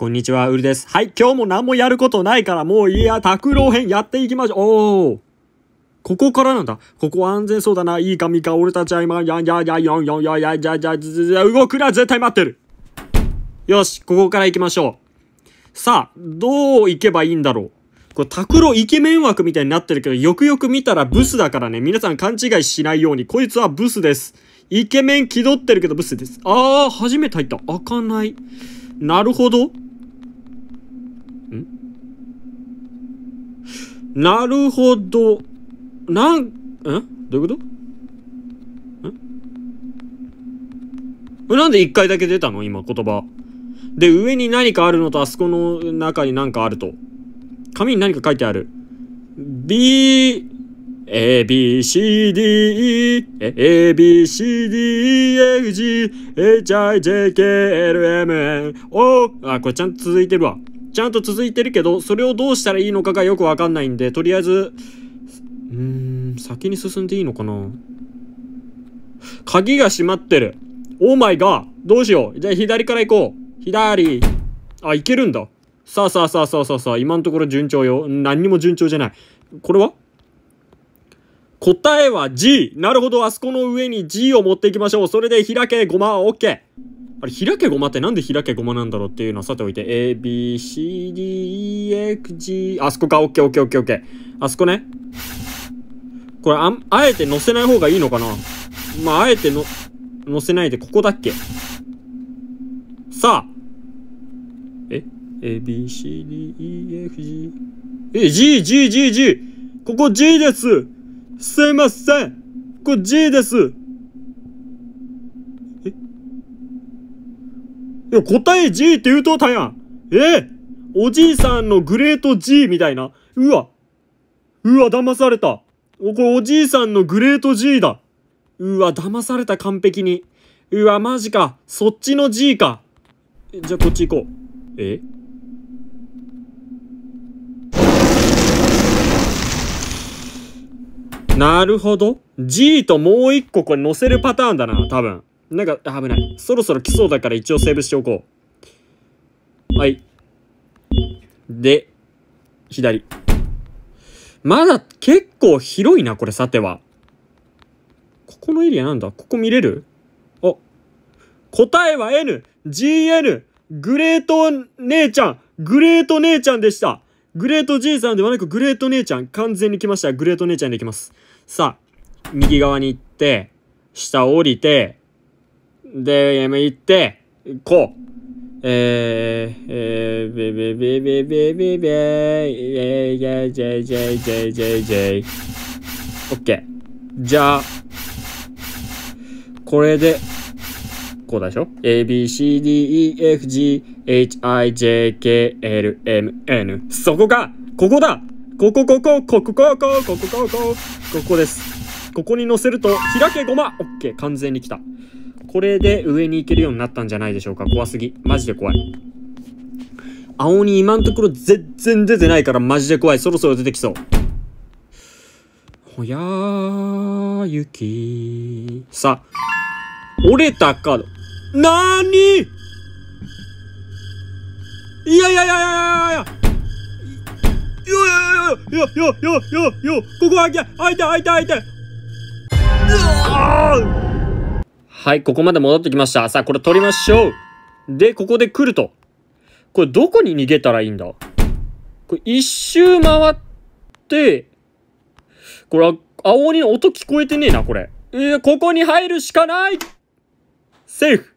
こんにちは、うるです。はい、今日も何もやることないから、もういや、拓郎編やっていきましょう。おー。ここからなんだ。ここ安全そうだな。いいか、みか、俺たちは今、やんやんやんやんやんやんやんやんやんやん動くな、絶対待ってる。よし、ここから行きましょう。さあ、どう行けばいいんだろう。これ、拓郎イケメン枠みたいになってるけど、よくよく見たらブスだからね。皆さん勘違いしないように。こいつはブスです。イケメン気取ってるけどブスです。あー、初めて入った。開かない。なるほど。なるほど。なん、んどういうことんなんで一回だけ出たの今言葉。で、上に何かあるのと、あそこの中に何かあると。紙に何か書いてある。B、A, B, C, D, E, A, B, C, D, E, F, G, H, I, J, K, L, M, N, O! あ、これちゃんと続いてるわ。ちゃんと続いてるけど、それをどうしたらいいのかがよくわかんないんで、とりあえず、うーん、先に進んでいいのかな鍵が閉まってる。オーマイガーどうしようじゃあ左から行こう左あ、行けるんだ。さあさあさあさあさあさあ、今のところ順調よ。何にも順調じゃない。これは答えは G! なるほど、あそこの上に G を持っていきましょう。それで開け、ごま、OK! あれ、開けごまってなんで開けごまなんだろうっていうのはさておいて、A, B, C, D, E, F, G、あそこか、オッケーオッケーオッケーオッケー。あそこね。これ、あ、あえて乗せない方がいいのかなまあ、あえての、乗せないで、ここだっけさあ。え ?A, B, C, D, E, F, G。え、G, G, G, G! ここ G ですすいませんここ G ですや、答え G って言うとったやん。えおじいさんのグレート G みたいな。うわ。うわ、騙された。お、これおじいさんのグレート G だ。うわ、騙された、完璧に。うわ、マジか。そっちの G か。じゃあ、こっち行こう。えなるほど。G ともう一個これ乗せるパターンだな、多分。なんか、危ない。そろそろ来そうだから一応セーブしておこう。はい。で、左。まだ結構広いな、これ、さては。ここのエリアなんだここ見れるあ。答えは N、GN、グレート姉ちゃん、グレート姉ちゃんでした。グレートじいさんではなくグレート姉ちゃん。完全に来ました。グレート姉ちゃんで行きます。さあ、右側に行って、下降りて、で、行って、こう。えー、えー、べべべべべべべえー、じゃじゃじゃじゃじゃじゃい。オッケー。じゃあ、これで、こうだでしょ ?A, B, C, D, E, F, G, H, I, J, K, L, M, N。そこかここだここここここここここここここです。ここに乗せると、開けごまオッケー、完全に来た。これで上に行けるようになったんじゃないでしょうか。怖すぎ。マジで怖い。青に今のところ全然出てないからマジで怖い。そろそろ出てきそう。ほやー、雪。さあ、折れたカード。なーにいやいやいやいやいやよよよよよよよいここ開いい開いて開いて開いていやいはい、ここまで戻ってきました。さあ、これ取りましょうで、ここで来ると。これどこに逃げたらいいんだこれ一周回って、これ、青鬼の音聞こえてねえな、これ。えー、ここに入るしかないセーフ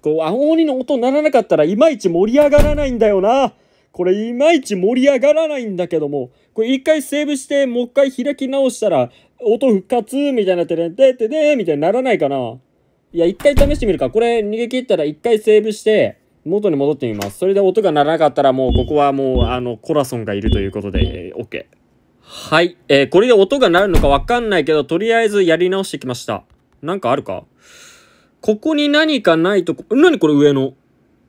こう、青鬼の音鳴らなかったらいまいち盛り上がらないんだよな。これいまいち盛り上がらないんだけども、これ一回セーブして、もう一回開き直したら、音復活みたいになってね、でてでみたいにならないかな。いや、一回試してみるか。これ逃げ切ったら一回セーブして、元に戻ってみます。それで音が鳴らなかったらもうここはもうあのコラソンがいるということで、えー、OK。はい。えー、これで音が鳴るのかわかんないけど、とりあえずやり直してきました。なんかあるかここに何かないとこ、何これ上の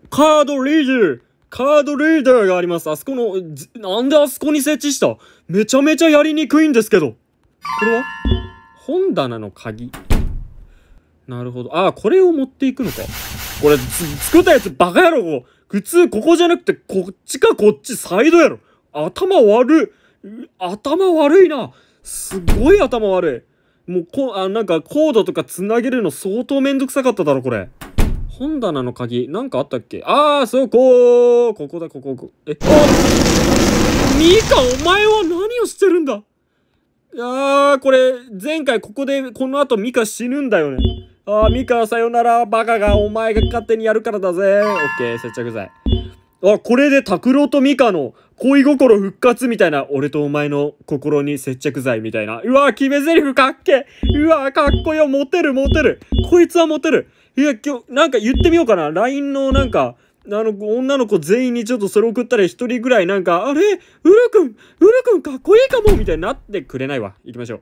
カードリーダーカードリーダーがあります。あそこの、なんであそこに設置しためちゃめちゃやりにくいんですけど。これは本棚の鍵。なるほど。あこれを持っていくのか。これ、作ったやつバカ野郎普通ここじゃなくて、こっちかこっち、サイドやろ。頭悪い。頭悪いな。すごい頭悪い。もうこ、あ、なんかコードとか繋げるの相当めんどくさかっただろ、これ。本棚の鍵、なんかあったっけああ、そう、こう、ここだ、ここ、こえ、あミカ、お前は何をしてるんだあー、これ、前回ここで、この後ミカ死ぬんだよね。ああ、ミカ、さよなら。バカが、お前が勝手にやるからだぜ。オッケー、接着剤。あ、これで拓郎とミカの恋心復活みたいな、俺とお前の心に接着剤みたいな。うわ、決め台詞かっけうわ、かっこよ、モテる、モテる。こいつはモテる。いや、今日、なんか言ってみようかな。LINE のなんか、あの、女の子全員にちょっとそれ送ったら一人ぐらいなんか、あれウル君ウル君かっこいいかもみたいになってくれないわ。行きましょう。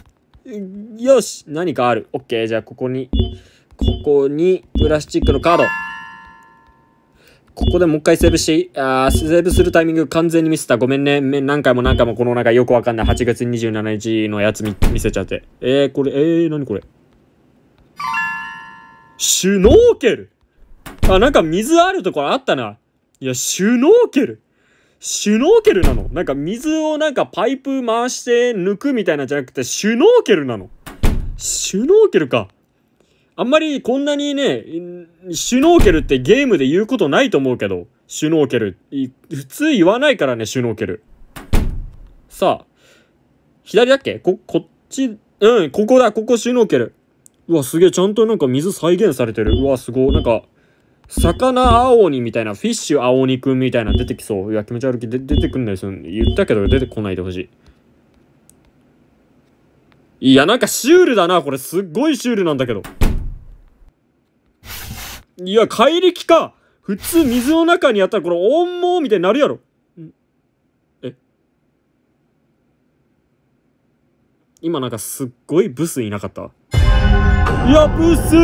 よし何かある。OK。じゃあ、ここに、ここに、プラスチックのカード。ここでもう一回セーブして、あーセーブするタイミング完全にミスった。ごめんね。何回も何回もこのなんかよくわかんない8月27日のやつ見見せちゃって。えー、これ、えー、何これ。シュノーケルあ、なんか水あるところあったな。いや、シュノーケルシュノーケルなのなんか水をなんかパイプ回して抜くみたいなんじゃなくて、シュノーケルなの。シュノーケルか。あんまりこんなにね、シュノーケルってゲームで言うことないと思うけど、シュノーケル。普通言わないからね、シュノーケル。さあ、左だっけこ、こっち、うん、ここだ、ここシュノーケル。うわ、すげえ、ちゃんとなんか水再現されてる。うわ、すごい。なんか、魚青鬼みたいな、フィッシュ青鬼くんみたいな出てきそう。いや、気持ち悪い。出てくんないですよ。言ったけど出てこないでほしい。いや、なんかシュールだな。これすっごいシュールなんだけど。いや、怪力か。普通水の中にやったらこれ、もうみたいになるやろ。今なんかすっごいブスいなかったいやブス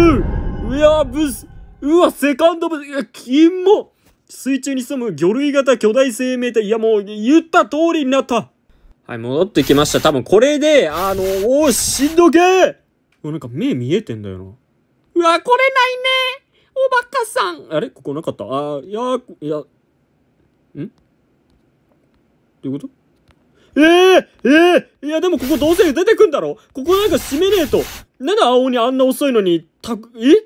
いやブスうわ、セカンドブ、いや、キモ水中に潜む魚類型巨大生命体。いや、もう、言った通りになった。はい、戻ってきました。多分これで、あのおー、しんどけーなんか目見えてんだよな。うわ、来れないねおばかさんあれここなかったあいやいや、んどういうことええー、ええー、いや、でもここどうせ出てくんだろここなんか閉めねえと。なんで青にあんな遅いのに、た、え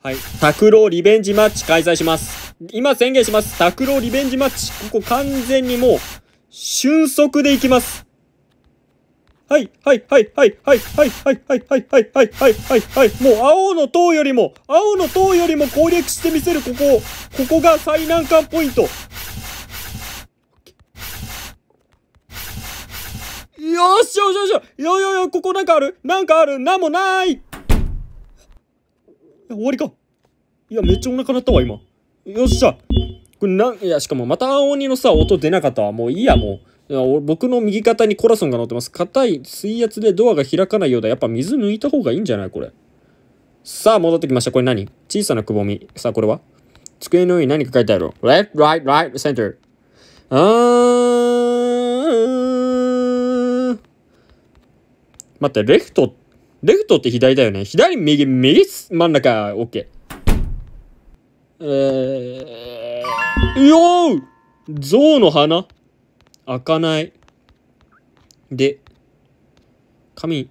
はい。拓郎リベンジマッチ開催します。今宣言します。拓郎リベンジマッチ。ここ完全にもう、瞬足でいきます。はい、はい、はい、はい、はい、はい、はい、はい、はい、はい、はい、はい、はい、はい、もう青の塔よりも、青の塔よりも攻略してみせる、ここ。ここが最難関ポイント。よしよしよしよよよよ、ここなんかあるなんかあるなんもない終わりか。いや、めっちゃお腹鳴ったわ、今。よっしゃ。これな、いや、しかもまた青鬼のさ、音出なかったわ。もういいや、もう。いや僕の右肩にコラソンが乗ってます。硬い水圧でドアが開かないようだ。やっぱ水抜いた方がいいんじゃないこれ。さあ、戻ってきました。これ何小さなくぼみ。さあ、これは机の上に何か書いてある。left, right, right, center. あー。待って、レフトって、レフトって左だよね。左、右、右、真ん中、オッケー。えー、よー象の鼻開かない。で、髪。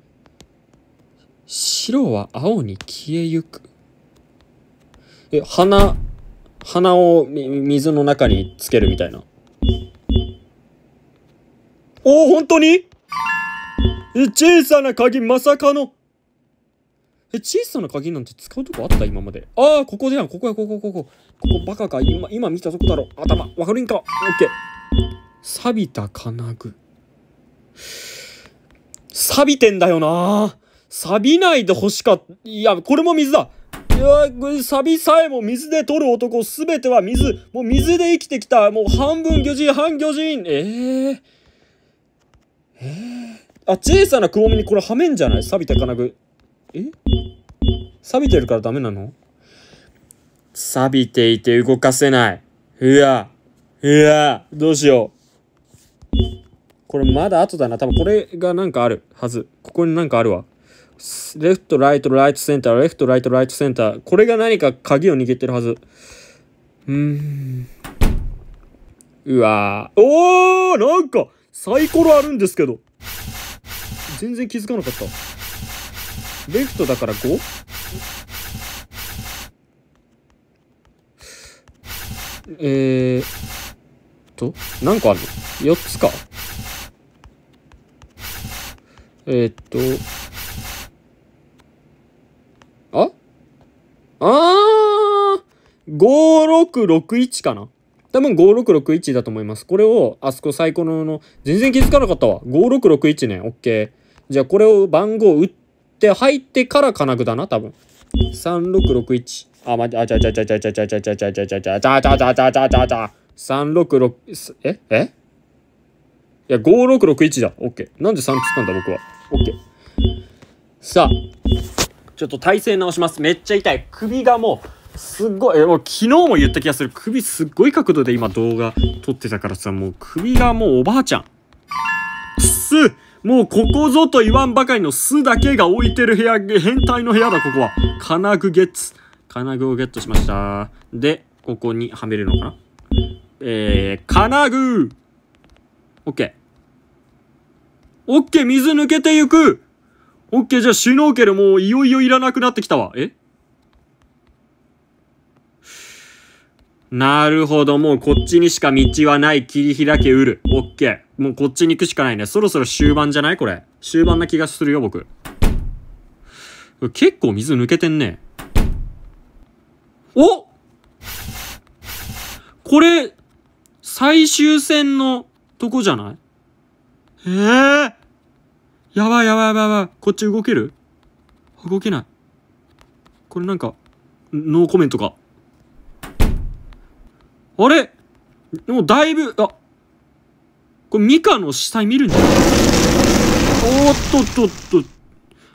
白は青に消えゆく。え、鼻、鼻を水の中につけるみたいな。おお、本当にえ、小さな鍵まさかの。え、小さな鍵なんて使うとこあった今まで。ああ、ここじゃん。ここや、ここ、ここ。ここ、バカか。今、今見たとこだろ。頭。わかるんか。オッケー。錆びた金具。錆びてんだよな錆びないで欲しかった。いや、これも水だ。いや、サビさえも水で取る男、すべては水。もう水で生きてきた。もう半分魚人、半魚人。えー、えー。あ、小さなくぼみにこれはめんじゃない錆びた金具。え錆びてるからダメなの錆びていて動かせない。うわ、うわ、どうしよう。これまだ後だな。多分これがなんかあるはず。ここになんかあるわ。レフト、ライト、ライト、センター、レフト、ライト、ライト、センター。これが何か鍵を握ってるはず。うーん。うわー。おーなんかサイコロあるんですけど。全然気づかなかった。レフトだから 5? えー、と、何個あるの ?4 つか。えー、っと、ああー !5661 かな多分5661だと思います。これを、あそこ最高のの、全然気づかなかったわ。5661ね。オッケー。じゃあこれを番号打って、って入ってから金具だな多分3661あまあちゃちゃちゃちゃちゃちゃちゃちゃちゃちゃちゃちゃちゃちゃちゃちゃちゃちゃちゃ366ええいや5661だオッケーなんで3つったんだ僕はオッケーさあちょっと体勢直しますめっちゃ痛い首がもうすっごい、もう昨日も言った気がする。首すっごい角度で今動画撮ってたからさ、もう首がもうおばあちゃん。くっすもうここぞと言わんばかりの巣だけが置いてる部屋、変態の部屋だ、ここは。金具ゲッツ。金具をゲットしました。で、ここにはめるのかなえー、金具 !OK。OK、水抜けてゆく !OK、じゃあシュノーケルもういよいよいらなくなってきたわ。えなるほど。もうこっちにしか道はない。切り開けうる。オッケー。もうこっちに行くしかないね。そろそろ終盤じゃないこれ。終盤な気がするよ、僕。結構水抜けてんね。おこれ、最終戦のとこじゃないええー、やばいやばいやばいやばい。こっち動ける動けない。これなんか、ノーコメントか。あれもうだいぶ、あ、これミカの死体見るんじゃないおっとっとっと。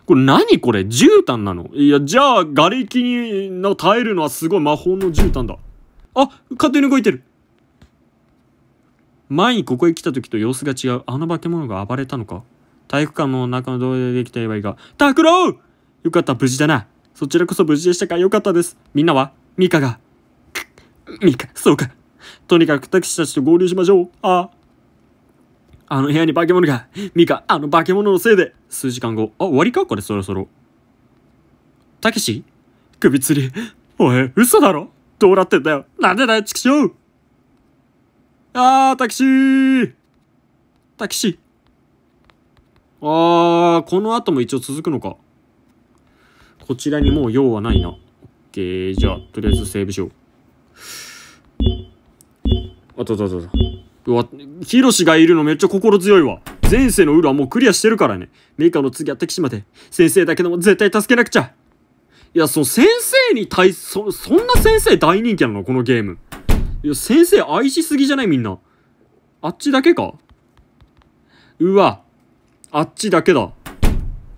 これ何これ絨毯なのいや、じゃあ、瓦礫に耐えるのはすごい魔法の絨毯だ。あ、勝手に動いてる。前にここへ来た時と様子が違う。あの化け物が暴れたのか体育館の中の動画でできた祝いいが。タクロよかった、無事だな。そちらこそ無事でしたかよかったです。みんなはミカが。ミカ、そうか。とにかくタクシーたちと合流しましょう。ああ。あの部屋に化け物が。ミカ、あの化け物のせいで。数時間後。あ、終わりかこれそろそろ。タケシ首吊り。おい、嘘だろどうなってんだよ。なんでだよ、ちくあー、タクシータクシー。あー、この後も一応続くのか。こちらにもう用はないな。オッケー、じゃあ、とりあえずセーブしよう。あったあとあっうわヒロシがいるのめっちゃ心強いわ前世のウルはもうクリアしてるからねメカの次は敵島で先生だけでも絶対助けなくちゃいやその先生に対そそんな先生大人気なのこのゲームいや先生愛しすぎじゃないみんなあっちだけかうわあっちだけだ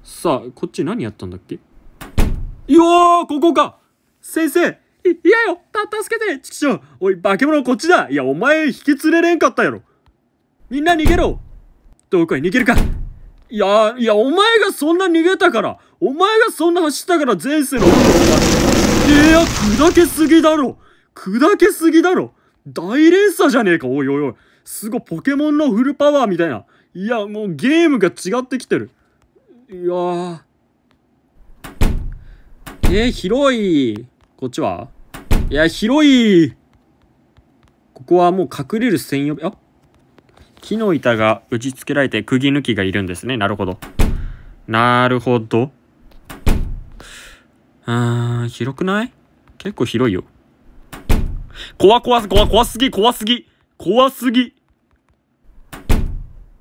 さあこっち何やったんだっけよーここか先生いやよた、助けてちくしょうおい、化け物こっちだいや、お前、引き連れれんかったやろみんな逃げろどこへ逃げるかいや、いや、お前がそんな逃げたからお前がそんな走ったから前世の男になるいや、砕けすぎだろ砕けすぎだろ大連鎖じゃねえかおいおいおいすごいポケモンのフルパワーみたいな。いや、もうゲームが違ってきてる。いやー。えー、広い。こっちはいや、広いここはもう隠れる専用、あ木の板が打ち付けられて釘抜きがいるんですね。なるほど。なるほど。うーん、広くない結構広いよ。怖怖す、怖、怖すぎ、怖すぎ、怖すぎ。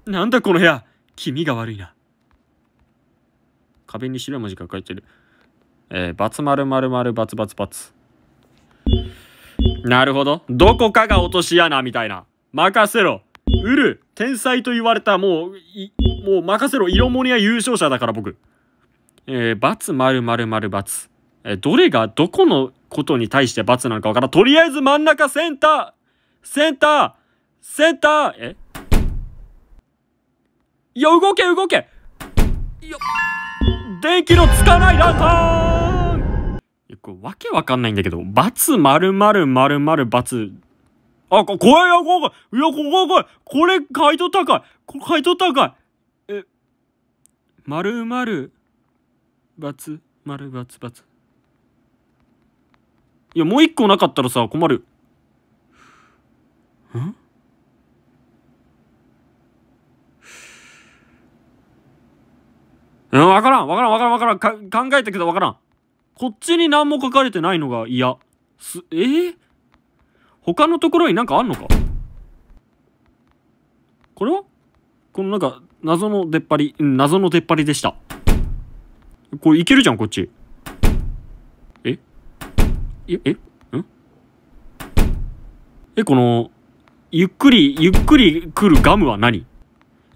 なんだこの部屋。気味が悪いな。壁に白い文字が書いてる。えバツ丸丸丸バツバツバツ。なるほど。どこかが落とし穴みたいな。任せろ。うる。天才と言われた、もう、い、もう任せろ。色物は優勝者だから僕。えー、バツ丸丸丸バツ。えー、どれが、どこのことに対してバツなのかわからん。とりあえず真ん中センターセンターセンターえいや、動け動けいや、電気のつかないランタンこれわけわかんないんだけど、×〇〇〇バ×。あ、こ、こいよ、こ怖いや、ここ、これ、これ、買い取ったかい。これ、買い取ったかい。え、〇〇、×、ツ×、×。いや、もう一個なかったらさ、困る。んうん、わからん、わからん、わからん、わからん。考えたけどわからん。こっちに何も書かれてないのが嫌。す、えー、他のところになんかあんのかこれはこのなんか、謎の出っ張り、謎の出っ張りでした。これいけるじゃん、こっち。ええ、えんえ、この、ゆっくり、ゆっくり来るガムは何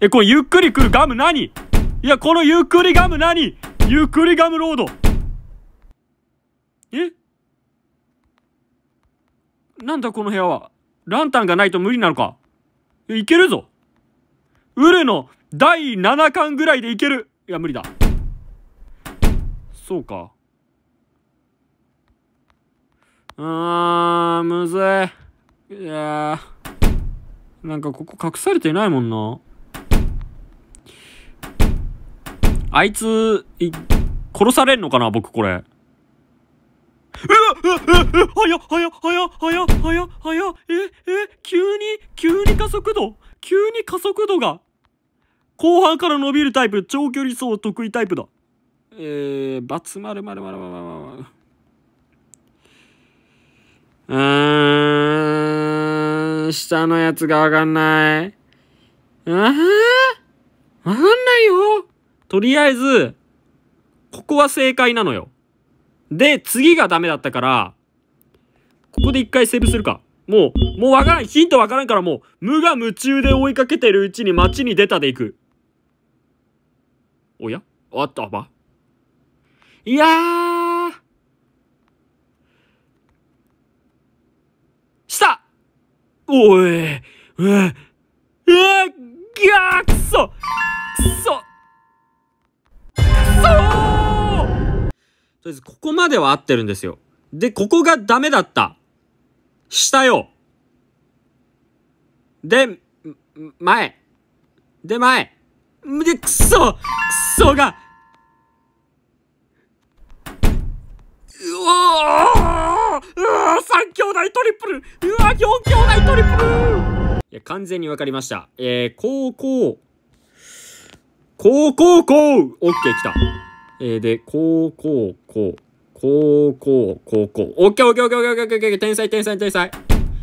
え、これゆっくり来るガム何いや、このゆっくりガム何ゆっくりガムロードえなんだこの部屋はランタンがないと無理なのかいけるぞウルの第7巻ぐらいでいけるいや無理だそうかうーんむずいいやなんかここ隠されてないもんなあいつい殺されんのかな僕これうわうわうわはやはやはやはやはやはやええ急に急に加速度急に加速度が後半から伸びるタイプ長距離走得意タイプだえー、バツ丸丸丸丸丸うーん下のやつが上かんないああ上かんないよとりあえずここは正解なのよで、次がダメだったから、ここで一回セーブするか。もう、もうわからん。ヒントわからんからもう、無我夢中で追いかけてるうちに街に出たで行く。おやあったばいやーしたおいええー、えぎゃーくそくそくそーとりあえずここまでは合ってるんですよ。で、ここがダメだった。下よ。で、前。で、前。で、くそくそがうわうわ三兄弟トリプルうわ四兄弟トリプルいや、完全に分かりました。えー、高校。高校校オッケー来た。えー、で、こう、こう、こう、こう、こう、こう、こう。オッケーオッケーオッケーオッケーオッケーオッケー天才天才天才。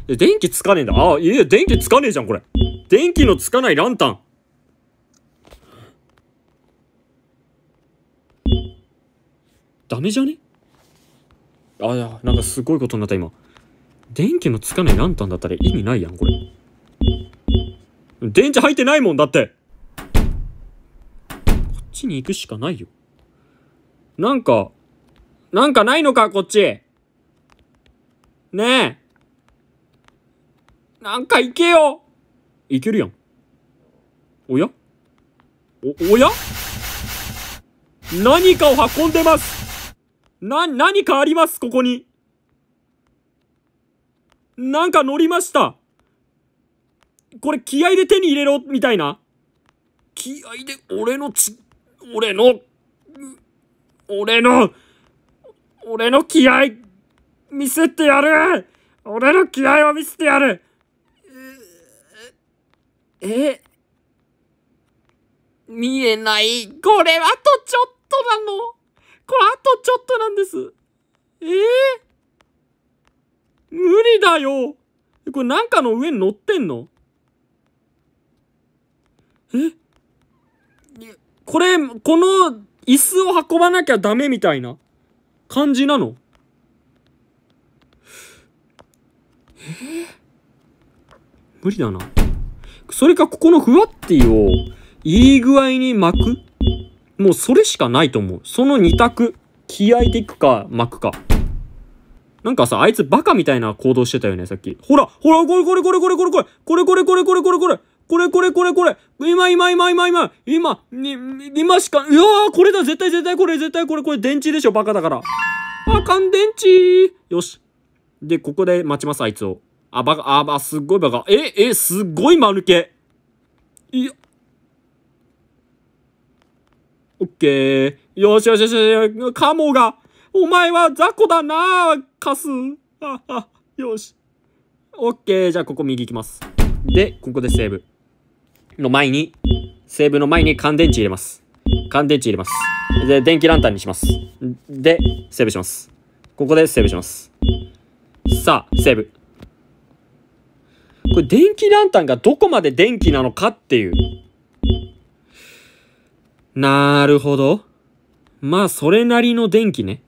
え、電気つかねえんだ。あ、いや、電気つかねえじゃん、これ。電気のつかないランタン。ダメじゃねあ、いや、なんかすごいことになった今。電気のつかないランタンだったら意味ないやん、これ。電池入ってないもんだって。こっちに行くしかないよ。なんか、なんかないのか、こっち。ねえ。なんか行けよ。行けるやん。おやお、おや何かを運んでます。な、何かあります、ここに。なんか乗りました。これ気合で手に入れろ、みたいな。気合で俺のち、俺の俺の、俺の気合、見せてやる俺の気合を見せてやるえ見えない。これあとちょっとなの。これあとちょっとなんです。ええー、無理だよ。これなんかの上に乗ってんのえこれ、この椅子を運ばなきゃダメみたいな感じなの無理だな。それかここのふわっていをいい具合に巻くもうそれしかないと思う。その二択。気合でいくか、巻くか。なんかさ、あいつバカみたいな行動してたよね、さっき。ほらほらこれこれこれこれこれこれこれこれこれこれこれこれこれこれこれこれこれ今今今今今今今しか、うわこれだ絶対絶対これ絶対これこれ電池でしょバカだから。あかん電池よし。で、ここで待ちますあいつを。あ、バカ、あ、ばすっごいバカ。え、え、すっごい間抜け。いや。オッケー。よしよしよしよし。カモが、お前は雑魚だなカス。あ、あ、よし。オッケー。じゃあ、ここ右行きます。で、ここでセーブ。の前に、セーブの前に乾電池入れます。乾電池入れます。で、電気ランタンにします。で、セーブします。ここでセーブします。さあ、セーブ。これ、電気ランタンがどこまで電気なのかっていう。なるほど。まあ、それなりの電気ね。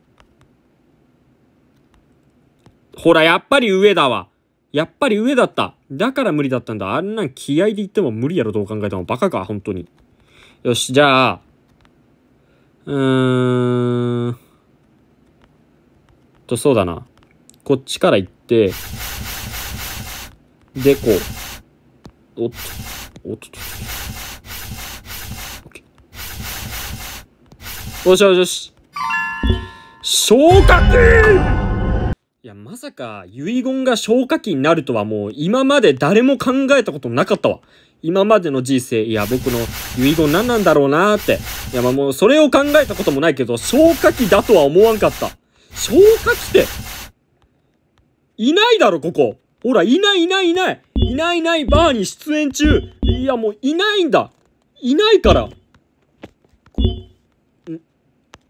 ほら、やっぱり上だわ。やっぱり上だった。だから無理だったんだ。あんなん気合で言っても無理やろ、どう考えても。バカか、本当に。よし、じゃあ、うーん、と、そうだな。こっちから行って、で、こう。おっと、おっとっと。よしよしよし。昇格いや、まさか遺言が消火器になるとはもう今まで誰も考えたことなかったわ。今までの人生、いや、僕の遺言何なんだろうなーって。いや、まあもうそれを考えたこともないけど、消火器だとは思わんかった。消火器って、いないだろ、ここ。ほら、いないいないいない。いないいないバーに出演中。いや、もういないんだ。いないから。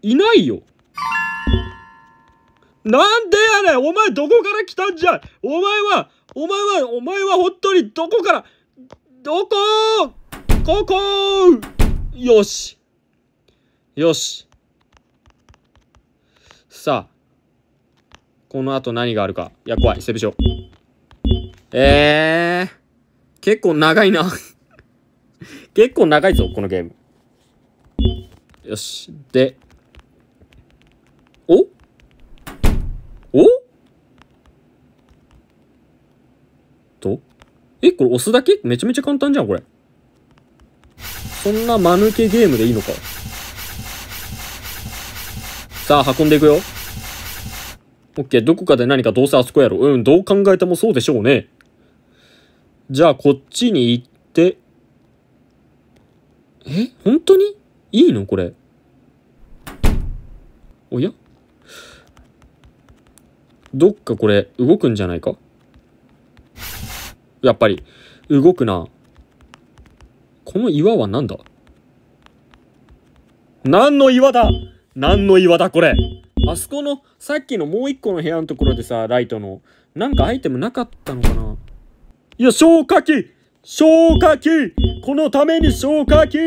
いないよ。なんでやねんお前どこから来たんじゃお前は、お前は、お前は本当にどこから、どこここよし。よし。さあ。この後何があるか。いや、怖い。セーブしょ。えー。結構長いな 結構長いぞ、このゲーム。よし。で、と、え、これ押すだけめちゃめちゃ簡単じゃん、これ。そんな間抜けゲームでいいのか。さあ、運んでいくよ。オッケー、どこかで何かどうせあそこやろ。うん、どう考えてもそうでしょうね。じゃあ、こっちに行って、え本当にいいのこれ。おやどっかこれ、動くんじゃないかやっぱり。動くな。この岩は何だ何の岩だ何の岩だこれあそこの、さっきのもう一個の部屋のところでさ、ライトの、なんかアイテムなかったのかないや、消火器消火器このために消火器ん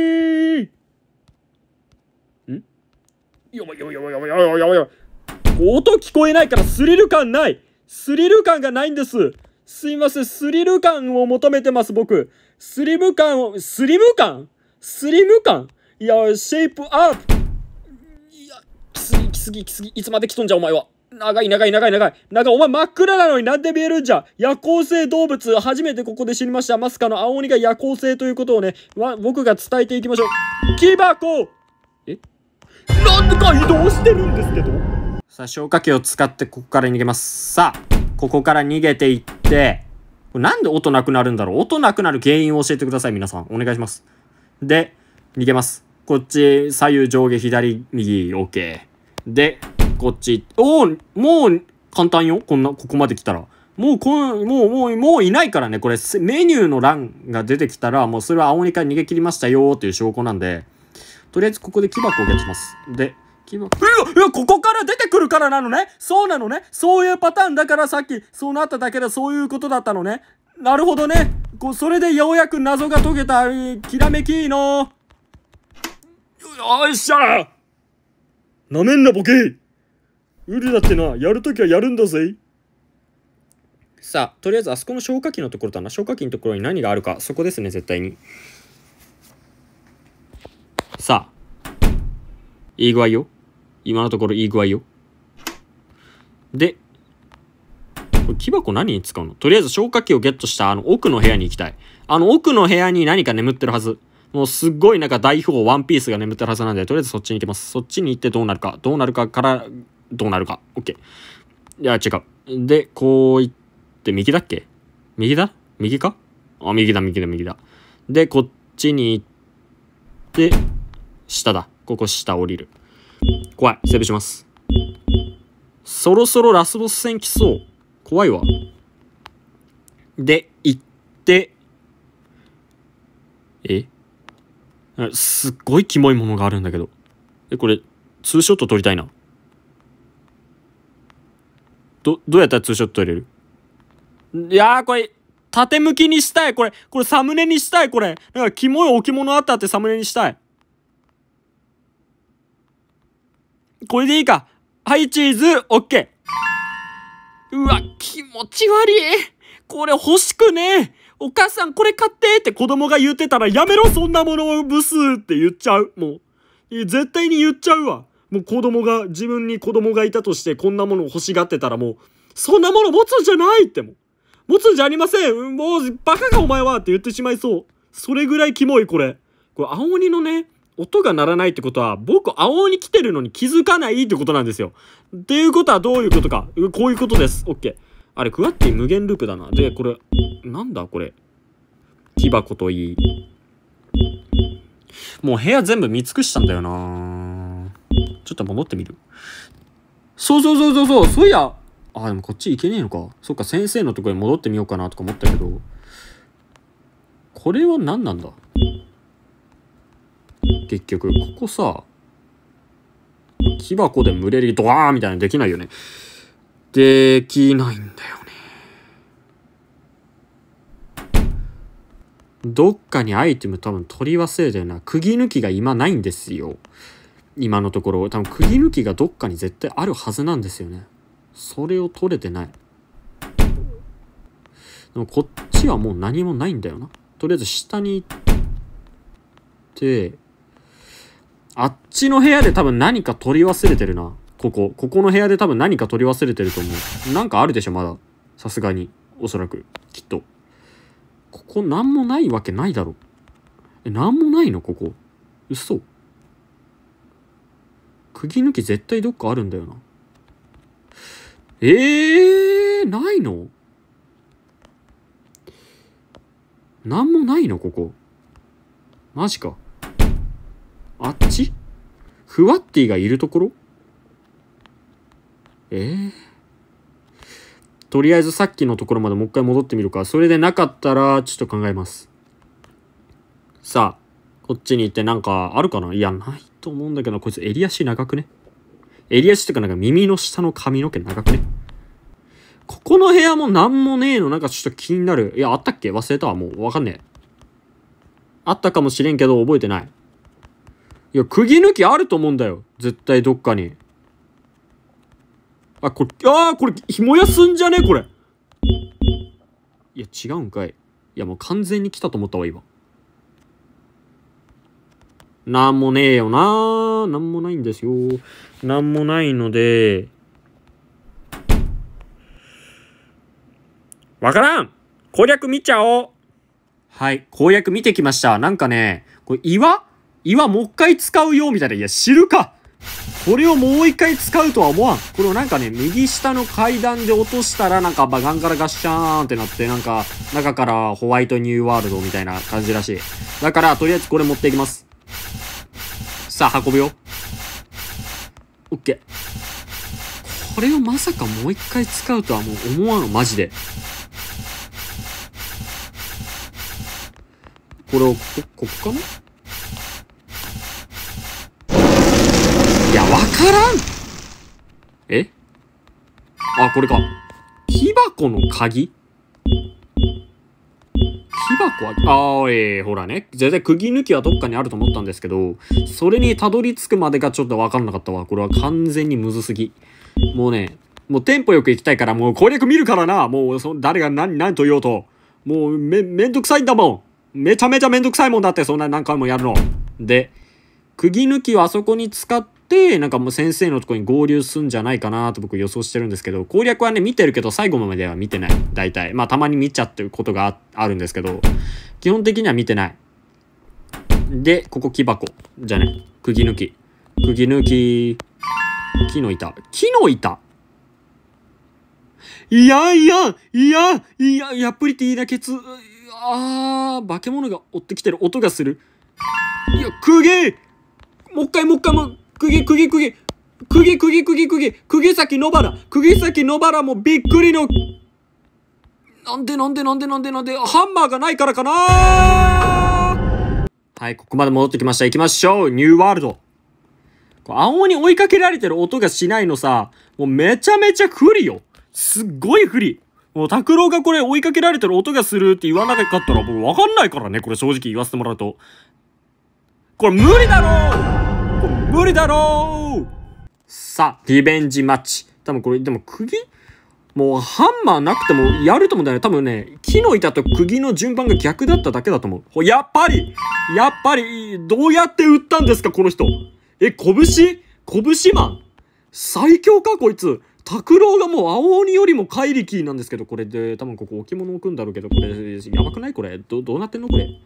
やばいやばいやばいやばいやばいやばい音聞こえないからスリル感ないスリル感がないんですすいません、スリル感を求めてます、僕。スリム感を、スリム感スリム感いや、シェイプアップいや、きすぎ、きすぎ、きすぎ。いつまで来とんじゃ、お前は。長い、長い、長い、長い。なんか、お前真っ暗なのになんで見えるんじゃ。夜行性動物、初めてここで知りました。マスカの青鬼が夜行性ということをね、わ、僕が伝えていきましょう。木箱えなんか移動してるんですけどさあ、消火器を使ってここから逃げます。さあ、ここから逃げていって、、これなんで音なくなるんだろう音なくなる原因を教えてください、皆さん。お願いします。で、逃げます。こっち、左右、上下、左、右、OK。で、こっち、おおもう簡単よ。こんな、ここまで来たら。もうこん、もう、もう、もういないからね、これ、メニューの欄が出てきたら、もうそれは青鬼から逃げ切りましたよーっていう証拠なんで、とりあえずここで木箱をゲットします。で、きの、いや、ここから出てくるからなのね。そうなのね。そういうパターンだからさっき、そうなっただけでそういうことだったのね。なるほどね。こそれでようやく謎が解けた、きらめきの。よいしょなめんなボケウリだってな、やるときはやるんだぜ。さあ、とりあえずあそこの消火器のところだな。消火器のところに何があるか、そこですね、絶対に。さあ、いい具合よ。今のところいい具合よ。で、これ木箱何に使うのとりあえず消火器をゲットしたあの奥の部屋に行きたい。あの奥の部屋に何か眠ってるはず。もうすっごいなんか大富豪ワンピースが眠ってるはずなんで、とりあえずそっちに行きます。そっちに行ってどうなるか。どうなるかから、どうなるか。OK。いや、違う。で、こう行って、右だっけ右だ右かあ、右だ、右だ、右だ。で、こっちに行って、下だ。ここ下降りる。怖い。セーブします。そろそろラスボス戦来そう。怖いわ。で、行って、えすっごいキモいものがあるんだけど。え、これ、ツーショット撮りたいな。ど、どうやったらツーショット撮れるいやこれ、縦向きにしたいこれ、これサムネにしたいこれなんかキモい置物あったってサムネにしたいこれでいいか。はい、チーズ、オッケー。うわ、気持ち悪い。これ欲しくねえ。お母さんこれ買ってって子供が言ってたらやめろそんなものをブスって言っちゃう。もう。絶対に言っちゃうわ。もう子供が、自分に子供がいたとしてこんなものを欲しがってたらもう、そんなもの持つんじゃないっても持つんじゃありませんもう、バカかお前はって言ってしまいそう。それぐらいキモいこれ。これ青鬼のね、音が鳴らないってことは、僕、青に来てるのに気づかないってことなんですよ。っていうことはどういうことか。こういうことです。OK。あれ、クワッティ無限ループだな。で、これ、なんだこれ。木箱といい。もう部屋全部見尽くしたんだよなちょっと戻ってみる。そうそうそうそうそう、そういや。あ、でもこっち行けねえのか。そっか、先生のとこに戻ってみようかなとか思ったけど。これは何なんだ結局、ここさ、木箱で群れりドワーみたいなのできないよね。できないんだよね。どっかにアイテム多分取り忘れてるな。釘抜きが今ないんですよ。今のところ。多分釘抜きがどっかに絶対あるはずなんですよね。それを取れてない。でもこっちはもう何もないんだよな。とりあえず下に行って、あっちの部屋で多分何か取り忘れてるな。ここ。ここの部屋で多分何か取り忘れてると思う。なんかあるでしょ、まだ。さすがに。おそらく。きっと。ここ何もないわけないだろ。え、何もないのここ。嘘。釘抜き絶対どっかあるんだよな。ええー、ないの何もないのここ。マジか。あっちふわってぃがいるところええー、とりあえずさっきのところまでもう一回戻ってみるか。それでなかったら、ちょっと考えます。さあ、こっちに行ってなんかあるかないや、ないと思うんだけど、こいつ襟足長くね襟足ってかなんか耳の下の髪の毛長くねここの部屋もなんもねえの、なんかちょっと気になる。いや、あったっけ忘れたわ、もう。わかんねえ。あったかもしれんけど、覚えてない。いや、釘抜きあると思うんだよ。絶対どっかに。あ、これ、ああ、これ、紐やすんじゃねこれ。いや、違うんかい。いや、もう完全に来たと思ったわ、今。なんもねえよななんもないんですよ。なんもないので。わからん攻略見ちゃおうはい、攻略見てきました。なんかね、これ岩岩もう一回使うよ、みたいな。いや、知るかこれをもう一回使うとは思わん。これをなんかね、右下の階段で落としたら、なんかバガンからガッシャーンってなって、なんか、中からホワイトニューワールドみたいな感じらしい。だから、とりあえずこれ持っていきます。さあ、運ぶよ。オッケー。これをまさかもう一回使うとはもう思わん、マジで。これを、こ、ここかな帰らんえあ、これか。木箱の鍵木箱は、あーえー、ほらね。全然釘抜きはどっかにあると思ったんですけど、それにたどり着くまでがちょっとわかんなかったわ。これは完全にむずすぎ。もうね、もうテンポよく行きたいから、もう攻略見るからな。もうそ、誰が何、何と言おうと。もう、め、めんどくさいんだもん。めちゃめちゃめんどくさいもんだって、そんな何回もやるの。で、釘抜きはあそこに使っ、なんかもう先生のとこに合流すんじゃないかなと僕予想してるんですけど、攻略はね、見てるけど、最後までは見てない。大体。まあ、たまに見ちゃってることがあるんですけど、基本的には見てない。で、ここ木箱。じゃね、釘抜き。釘抜き、木の板。木の板いやいやいやいややっぱりティーなケツあー化け物が追ってきてる音がするいやくげもう一回もう一回もう釘、釘、釘、釘、釘、釘、釘、釘崎野原、釘崎野原もびっくりの、なんでなんでなんでなんでなんで、ハンマーがないからかなはい、ここまで戻ってきました。行きましょうニューワールド青に追いかけられてる音がしないのさ、もうめちゃめちゃ不利よ。すっごい不利。もう拓郎がこれ追いかけられてる音がするって言わなかったらもうわかんないからね、これ正直言わせてもらうと。これ無理だろ無理だろうさあ、リベンジマッチ。多分これ、でも釘もうハンマーなくてもやると思うんだよね。多分ね、木の板と釘の順番が逆だっただけだと思う。やっぱりやっぱりどうやって打ったんですかこの人。え、拳拳マン最強かこいつ拓郎がもう青鬼よりも怪力なんですけど、これで、多分ここ置物置くんだろうけど、これ、やばくないこれ。ど、どうなってんのこれ。い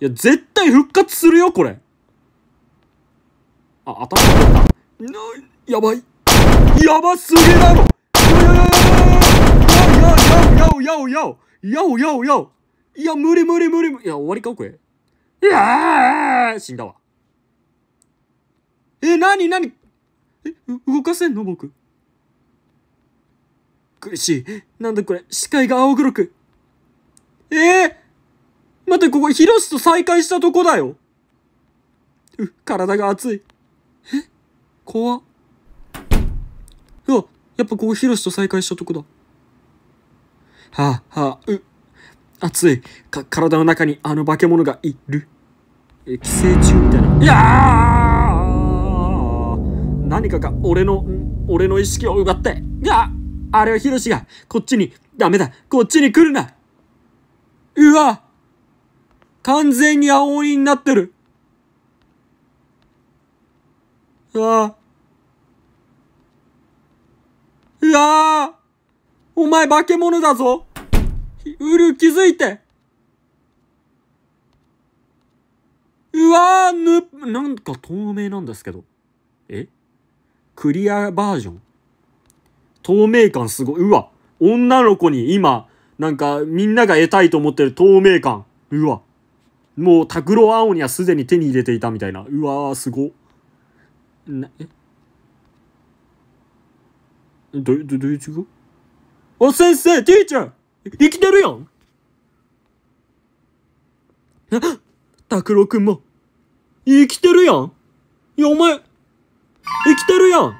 や、絶対復活するよこれ。あ、当たった。な、やばい。やばすぎだろやおやおやおやおやおやおいや、無理無理無理。いや、終わりかこれ。いやー死んだわ。え、なになにえ、動かせんの僕。苦しい。なんだこれ。視界が青黒く。えー、待って、ここ、ヒロシと再会したとこだよ。う、体が熱い。怖っ。うわ、やっぱここヒロシと再会したとこだ。はあ、はあ、う、熱い。か、体の中にあの化け物がいる。え、寄生虫みたいな。いやー何かが俺の、俺の意識を奪って。いやあれはヒロシが、こっちに、ダメだ、こっちに来るなうわ完全に青鬼になってるうわうわお前化け物だぞウル気づいてうわーぬ、なんか透明なんですけど。えクリアバージョン透明感すごい。うわ女の子に今、なんかみんなが得たいと思ってる透明感。うわもう拓郎青にはすでに手に入れていたみたいな。うわーすごっ。なえどどどういう違うお先生ティーチャー生きてるやんえ拓郎くんも生きてるやんいやお前生きてるやん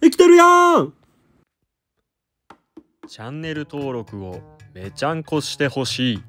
生きてるやんチャンネル登録をめちゃんこしてほしい。